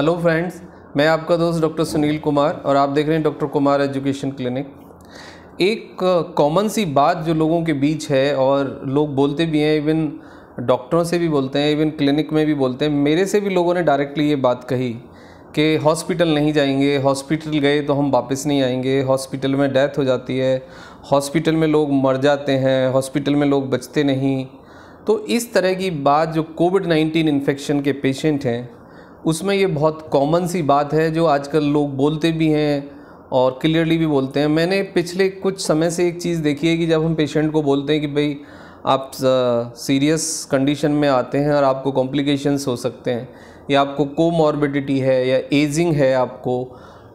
hello friends मैं आपका दोस्त डॉक्टर सुनील कुमार और आप देख रहे हैं डॉक्टर कुमार एजुकेशन क्लिनिक एक कॉमन सी बात जो लोगों के बीच है और लोग बोलते भी हैं इवन डॉक्टरों से भी बोलते हैं इवन क्लिनिक में भी बोलते हैं मेरे से भी लोगों ने डायरेक्टली ये बात कही कि हॉस्पिटल नहीं जाएंगे हॉस्पिटल गए तो हम वापस नहीं आएंगे हॉस्पिटल में डेथ हो जाती है हॉस्पिटल में लोग मर जाते हैं हॉस्पिटल में लोग बचते नहीं तो इस तरह की बात जो कोविड नाइन्टीन इन्फेक्शन के पेशेंट हैं उसमें ये बहुत कॉमन सी बात है जो आजकल लोग बोलते भी हैं और क्लियरली भी बोलते हैं मैंने पिछले कुछ समय से एक चीज़ देखी है कि जब हम पेशेंट को बोलते हैं कि भाई आप सीरियस कंडीशन में आते हैं और आपको कॉम्प्लिकेशंस हो सकते हैं या आपको कोमॉर्बिडिटी है या एजिंग है आपको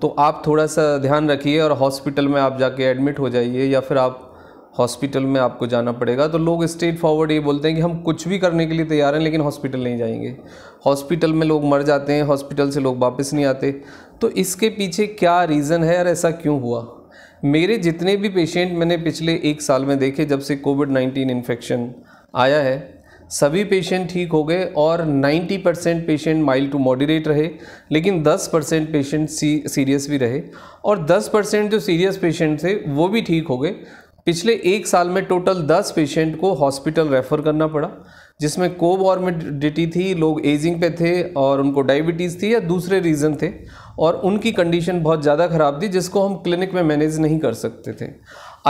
तो आप थोड़ा सा ध्यान रखिए और हॉस्पिटल में आप जाके एडमिट हो जाइए या फिर आप हॉस्पिटल में आपको जाना पड़ेगा तो लोग स्ट्रेट फॉरवर्ड ये बोलते हैं कि हम कुछ भी करने के लिए तैयार हैं लेकिन हॉस्पिटल नहीं जाएंगे हॉस्पिटल में लोग मर जाते हैं हॉस्पिटल से लोग वापस नहीं आते तो इसके पीछे क्या रीज़न है और ऐसा क्यों हुआ मेरे जितने भी पेशेंट मैंने पिछले एक साल में देखे जब से कोविड नाइन्टीन इन्फेक्शन आया है सभी पेशेंट ठीक हो गए और 90 percent patient mild to moderate रहे लेकिन 10 परसेंट पेशेंट सी सीरियस भी रहे और 10 परसेंट जो सीरियस पेशेंट थे वो भी ठीक हो गए पिछले एक साल में टोटल दस पेशेंट को हॉस्पिटल रेफ़र करना पड़ा जिसमें कोमॉर्बिडिटी थी लोग एजिंग पे थे और उनको डायबिटीज़ थी या दूसरे रीज़न थे और उनकी कंडीशन बहुत ज़्यादा ख़राब थी जिसको हम क्लिनिक में मैनेज नहीं कर सकते थे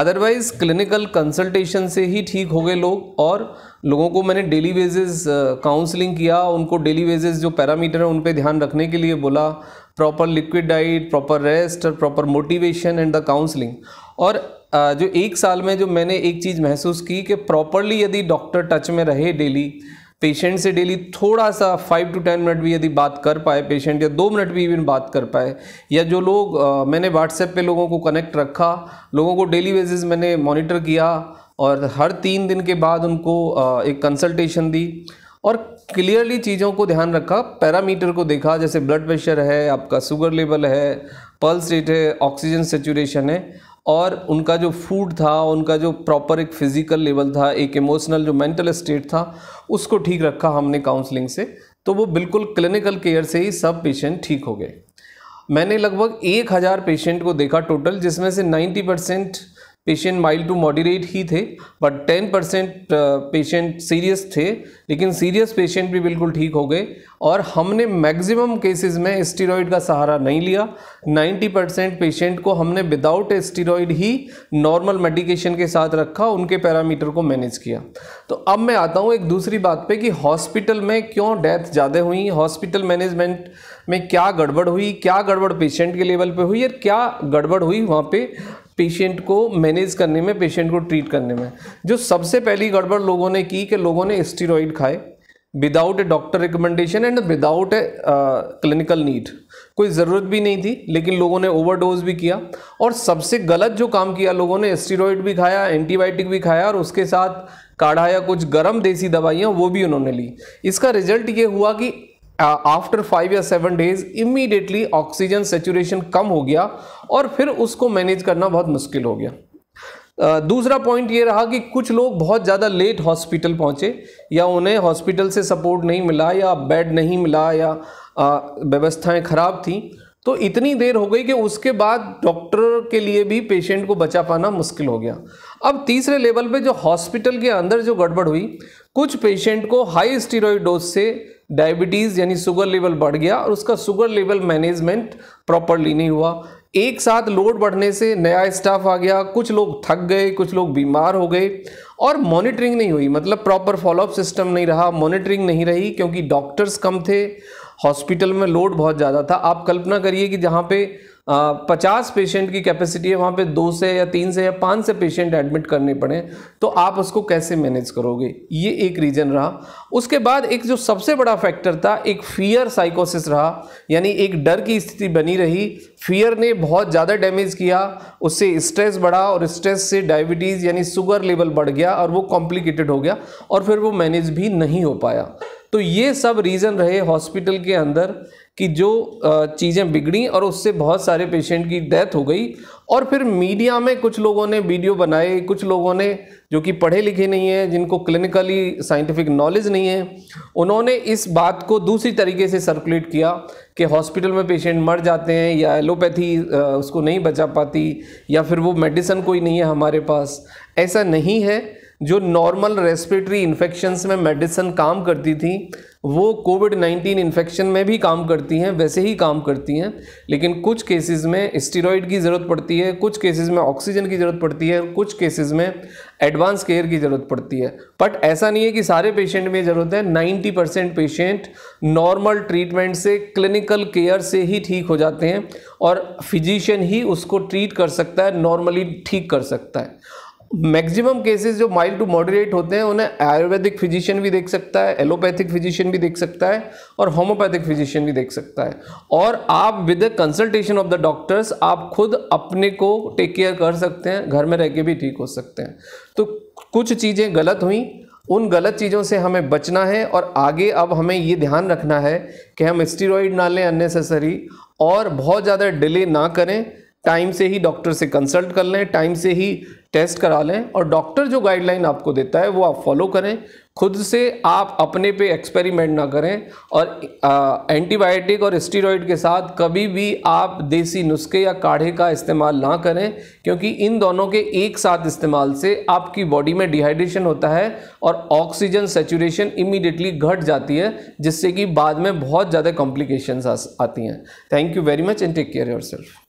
अदरवाइज़ क्लिनिकल कंसल्टेशन से ही ठीक हो गए लोग और लोगों को मैंने डेली बेसिस काउंसलिंग किया उनको डेली बेसिस जो पैरामीटर हैं उन पर ध्यान रखने के लिए बोला proper liquid diet proper rest और proper motivation and the counselling और जो एक साल में जो मैंने एक चीज़ महसूस की कि प्रॉपरली यदि डॉक्टर टच में रहे डेली पेशेंट से डेली थोड़ा सा फाइव टू टेन मिनट भी यदि बात कर पाए पेशेंट या दो मिनट भी इवन बात कर पाए या जो लोग मैंने व्हाट्सएप पे लोगों को कनेक्ट रखा लोगों को डेली बेसिस मैंने मॉनिटर किया और हर तीन दिन के बाद उनको एक कंसल्टेशन दी और क्लियरली चीज़ों को ध्यान रखा पैरामीटर को देखा जैसे ब्लड प्रेशर है आपका शुगर लेवल है पल्स रेट है ऑक्सीजन सेचुरेशन है और उनका जो फूड था उनका जो प्रॉपर एक फिज़िकल लेवल था एक इमोशनल जो मेंटल स्टेट था उसको ठीक रखा हमने काउंसलिंग से तो वो बिल्कुल क्लिनिकल केयर से ही सब पेशेंट ठीक हो गए मैंने लगभग एक हज़ार पेशेंट को देखा टोटल जिसमें से ninety percent patient mild to moderate ही थे but ten percent patient serious थे लेकिन सीरियस पेशेंट भी बिल्कुल ठीक हो गए और हमने मैक्सिमम केसेस में स्टीरॉयड का सहारा नहीं लिया नाइन्टी परसेंट पेशेंट को हमने विदाउट स्टीरॉयड ही नॉर्मल मेडिकेशन के साथ रखा उनके पैरामीटर को मैनेज किया तो अब मैं आता हूँ एक दूसरी बात पर कि हॉस्पिटल में क्यों डेथ ज़्यादा हुई हॉस्पिटल मैनेजमेंट में क्या गड़बड़ हुई क्या गड़बड़ पेशेंट के लेवल पे हुई और क्या गड़बड़ हुई वहाँ पे पेशेंट को मैनेज करने में पेशेंट को ट्रीट करने में जो सबसे पहली गड़बड़ लोगों ने की कि लोगों ने स्टीरोइड खाए without a doctor recommendation and without a clinical need कोई ज़रूरत भी नहीं थी लेकिन लोगों ने ओवरडोज भी किया और सबसे गलत जो काम किया लोगों ने स्टीरोइड भी खाया एंटीबायोटिक भी खाया और उसके साथ काढ़ा या कुछ गर्म देसी दवाइयाँ वो भी उन्होंने ली इसका रिजल्ट ये हुआ कि आफ्टर फाइव या seven days immediately oxygen saturation कम हो गया और फिर उसको मैनेज करना बहुत मुश्किल हो गया uh, दूसरा पॉइंट ये रहा कि कुछ लोग बहुत ज़्यादा लेट हॉस्पिटल पहुँचे या उन्हें हॉस्पिटल से सपोर्ट नहीं मिला या बेड नहीं मिला या uh, व्यवस्थाएं ख़राब थी तो इतनी देर हो गई कि उसके बाद डॉक्टर के लिए भी पेशेंट को बचा पाना मुश्किल हो गया अब तीसरे लेवल पे जो हॉस्पिटल के अंदर जो गड़बड़ हुई कुछ पेशेंट को हाई स्टीरोइड डोज से डायबिटीज़ यानी शुगर लेवल बढ़ गया और उसका शुगर लेवल मैनेजमेंट प्रॉपरली नहीं हुआ एक साथ लोड बढ़ने से नया स्टाफ आ गया कुछ लोग थक गए कुछ लोग बीमार हो गए और मॉनिटरिंग नहीं हुई मतलब प्रॉपर फॉलोअप सिस्टम नहीं रहा मॉनिटरिंग नहीं रही क्योंकि डॉक्टर्स कम थे हॉस्पिटल में लोड बहुत ज़्यादा था आप कल्पना करिए कि जहाँ पे पचास पेशेंट की कैपेसिटी है वहाँ पे दो से या तीन से या पाँच से पेशेंट एडमिट करने पड़े तो आप उसको कैसे मैनेज करोगे ये एक रीज़न रहा उसके बाद एक जो सबसे बड़ा फैक्टर था एक फियर साइकोसिस रहा यानी एक डर की स्थिति बनी रही फियर ने बहुत ज़्यादा डैमेज किया उससे स्ट्रेस बढ़ा और स्ट्रेस से डायबिटीज़ यानी शुगर लेवल बढ़ गया और वो कॉम्प्लिकेटेड हो गया और फिर वो मैनेज भी नहीं हो पाया तो ये सब रीज़न रहे हॉस्पिटल के अंदर कि जो चीज़ें बिगड़ी और उससे बहुत सारे पेशेंट की डेथ हो गई और फिर मीडिया में कुछ लोगों ने वीडियो बनाए कुछ लोगों ने जो कि पढ़े लिखे नहीं हैं जिनको क्लिनिकली साइंटिफिक नॉलेज नहीं है उन्होंने इस बात को दूसरी तरीके से सर्कुलेट किया कि हॉस्पिटल में पेशेंट मर जाते हैं या एलोपैथी उसको नहीं बचा पाती या फिर वो मेडिसन कोई नहीं है हमारे पास ऐसा नहीं है जो नॉर्मल रेस्पिरेटरी इन्फेक्शंस में मेडिसन काम करती थी वो कोविड 19 इन्फेक्शन में भी काम करती हैं वैसे ही काम करती हैं लेकिन कुछ केसेस में स्टीरोइड की ज़रूरत पड़ती है कुछ केसेस में ऑक्सीजन की ज़रूरत पड़ती है कुछ केसेस में एडवांस केयर की ज़रूरत पड़ती है बट ऐसा नहीं है कि सारे पेशेंट में ज़रूरत है 90 परसेंट पेशेंट नॉर्मल ट्रीटमेंट से क्लिनिकल केयर से ही ठीक हो जाते हैं और फिजिशियन ही उसको ट्रीट कर सकता है नॉर्मली ठीक कर सकता है मैक्सिमम केसेस जो माइल्ड टू मॉडरेट होते हैं उन्हें आयुर्वेदिक फिजिशियन भी देख सकता है एलोपैथिक फिजिशियन भी देख सकता है और होम्योपैथिक फिजिशियन भी देख सकता है और आप with the consultation of the doctors आप खुद अपने को टेक केयर कर सकते हैं घर में रह के भी ठीक हो सकते हैं तो कुछ चीज़ें गलत हुई उन गलत चीज़ों से हमें बचना है और आगे अब हमें ये ध्यान रखना है कि हम स्टीरोइड ना लें अननेसेसरी और बहुत ज़्यादा डिले ना करें टाइम से ही डॉक्टर से कंसल्ट कर लें टाइम से ही टेस्ट करा लें और डॉक्टर जो गाइडलाइन आपको देता है वो आप फॉलो करें खुद से आप अपने पे एक्सपेरिमेंट ना करें और एंटीबायोटिक और स्टीरोइड के साथ कभी भी आप देसी नुस्खे या काढ़े का इस्तेमाल ना करें क्योंकि इन दोनों के एक साथ इस्तेमाल से आपकी बॉडी में डिहाइड्रेशन होता है और ऑक्सीजन सेचुरेशन इमीडिएटली घट जाती है जिससे कि बाद में बहुत ज़्यादा कॉम्प्लिकेशन आती हैं thank you very much and take care your self